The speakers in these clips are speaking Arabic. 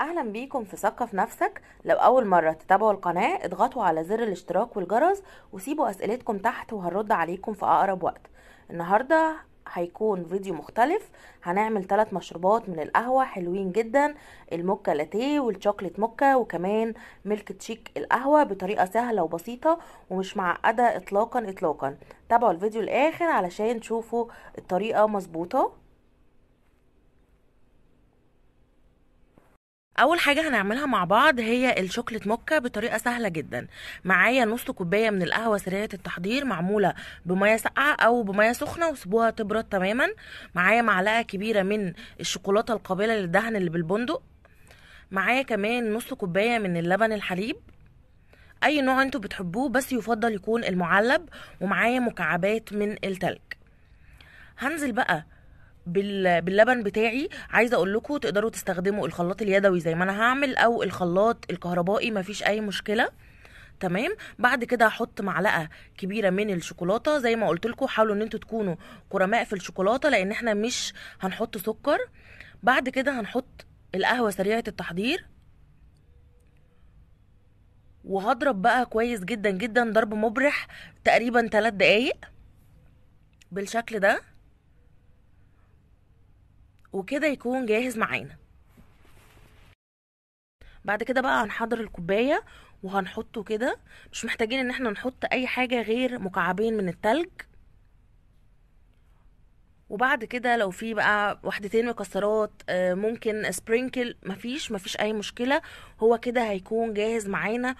اهلا بيكم في ثقف نفسك لو اول مره تتابعوا القناه اضغطوا على زر الاشتراك والجرس وسيبوا اسئلتكم تحت وهرد عليكم في اقرب وقت النهارده هيكون فيديو مختلف هنعمل ثلاث مشروبات من القهوه حلوين جدا الموكا لاتيه والشوكليت موكا وكمان ميلك تشيك القهوه بطريقه سهله وبسيطه ومش معقده اطلاقا اطلاقا تابعوا الفيديو الاخر علشان تشوفوا الطريقه مظبوطه اول حاجه هنعملها مع بعض هي الشوكليت موكا بطريقه سهله جدا معايا نص كوبايه من القهوه سريعه التحضير معموله بميه ساقعه او بميه سخنه وسيبوها تبرد تماما معايا معلقه كبيره من الشوكولاته القابله للدهن اللي بالبندق معايا كمان نص كوبايه من اللبن الحليب اي نوع انتوا بتحبوه بس يفضل يكون المعلب ومعايا مكعبات من التلج هنزل بقى باللبن بتاعي عايزه اقول لكم تقدروا تستخدموا الخلاط اليدوي زي ما انا هعمل او الخلاط الكهربائي مفيش اي مشكله تمام بعد كده هحط معلقه كبيره من الشوكولاته زي ما قلت لكم حاولوا ان انتوا تكونوا كرماء في الشوكولاته لان احنا مش هنحط سكر بعد كده هنحط القهوه سريعه التحضير وهضرب بقى كويس جدا جدا ضرب مبرح تقريبا 3 دقايق بالشكل ده وكده يكون جاهز معانا بعد كده بقى هنحضر الكوبايه وهنحطه كده مش محتاجين ان احنا نحط اي حاجه غير مكعبين من التلج وبعد كده لو في بقى وحدتين مكسرات آه، ممكن سبرينكل مفيش مفيش اي مشكله هو كده هيكون جاهز معانا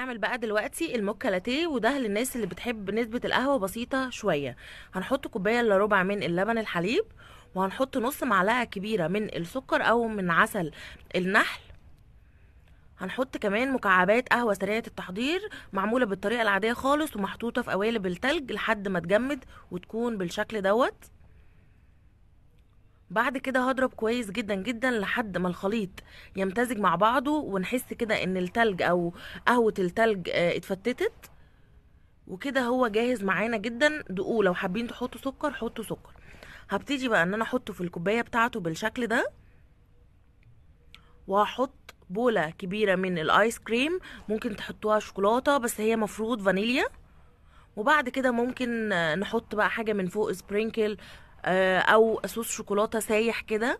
هنعمل بقى دلوقتي الموكا لاتيه وده للناس اللي بتحب نسبة القهوة بسيطة شوية هنحط كوباية الا ربع من اللبن الحليب وهنحط نص معلقة كبيرة من السكر او من عسل النحل هنحط كمان مكعبات قهوة سريعة التحضير معمولة بالطريقة العادية خالص ومحطوطة في قوالب التلج لحد ما تجمد وتكون بالشكل دوت بعد كده هضرب كويس جدا جدا لحد ما الخليط يمتزج مع بعضه ونحس كده ان التلج او قهوة التلج آه، اتفتتت وكده هو جاهز معانا جدا دقوه لو حابين تحطوا سكر حطوا سكر هبتدي بقى ان انا احطه في الكوباية بتاعته بالشكل ده وهحط بولة كبيرة من الايس كريم ممكن تحطوها شوكولاتة بس هي مفروض فانيليا وبعد كده ممكن آه، نحط بقى حاجة من فوق سبرينكل آه، او صوص شوكولاته سايح كده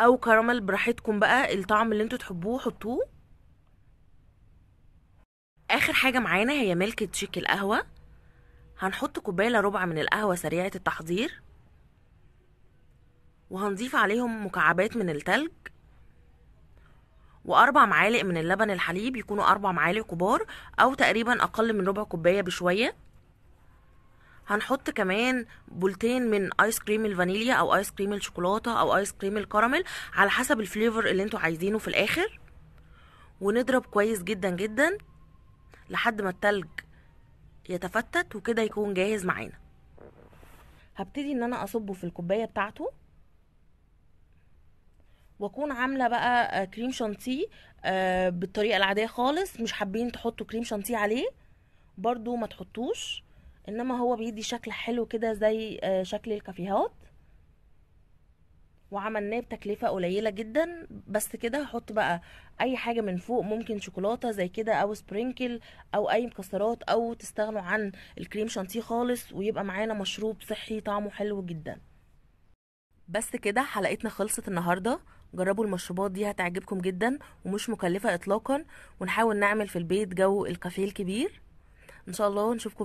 او كراميل براحتكم بقى الطعم اللي انتوا تحبوه حطوه اخر حاجه معانا هي ميلك تشيك القهوه هنحط كوبايه ربع من القهوه سريعه التحضير وهنضيف عليهم مكعبات من التلج واربع معالق من اللبن الحليب يكونوا اربع معالق كبار او تقريبا اقل من ربع كوبايه بشويه هنحط كمان بولتين من ايس كريم الفانيليا او ايس كريم الشوكولاته او ايس كريم الكراميل على حسب الفليفر اللي انتوا عايزينه في الاخر ونضرب كويس جدا جدا لحد ما التلج يتفتت وكده يكون جاهز معانا هبتدي ان انا اصبه في الكوبايه بتاعته واكون عامله بقى كريم شانتيه بالطريقه العاديه خالص مش حابين تحطوا كريم شانتيه عليه برضو ما تحطوش انما هو بيدي شكل حلو كده زي آه، شكل الكافيهات وعملناه بتكلفة قليلة جدا بس كده هحط بقى اي حاجة من فوق ممكن شوكولاتة زي كده او سبرينكل او اي مكسرات او تستغنوا عن الكريم شانتيه خالص ويبقى معانا مشروب صحي طعمه حلو جدا بس كده حلقتنا خلصت النهارده جربوا المشروبات دي هتعجبكم جدا ومش مكلفة اطلاقا ونحاول نعمل في البيت جو الكافيه الكبير ان شاء الله نشوفكم في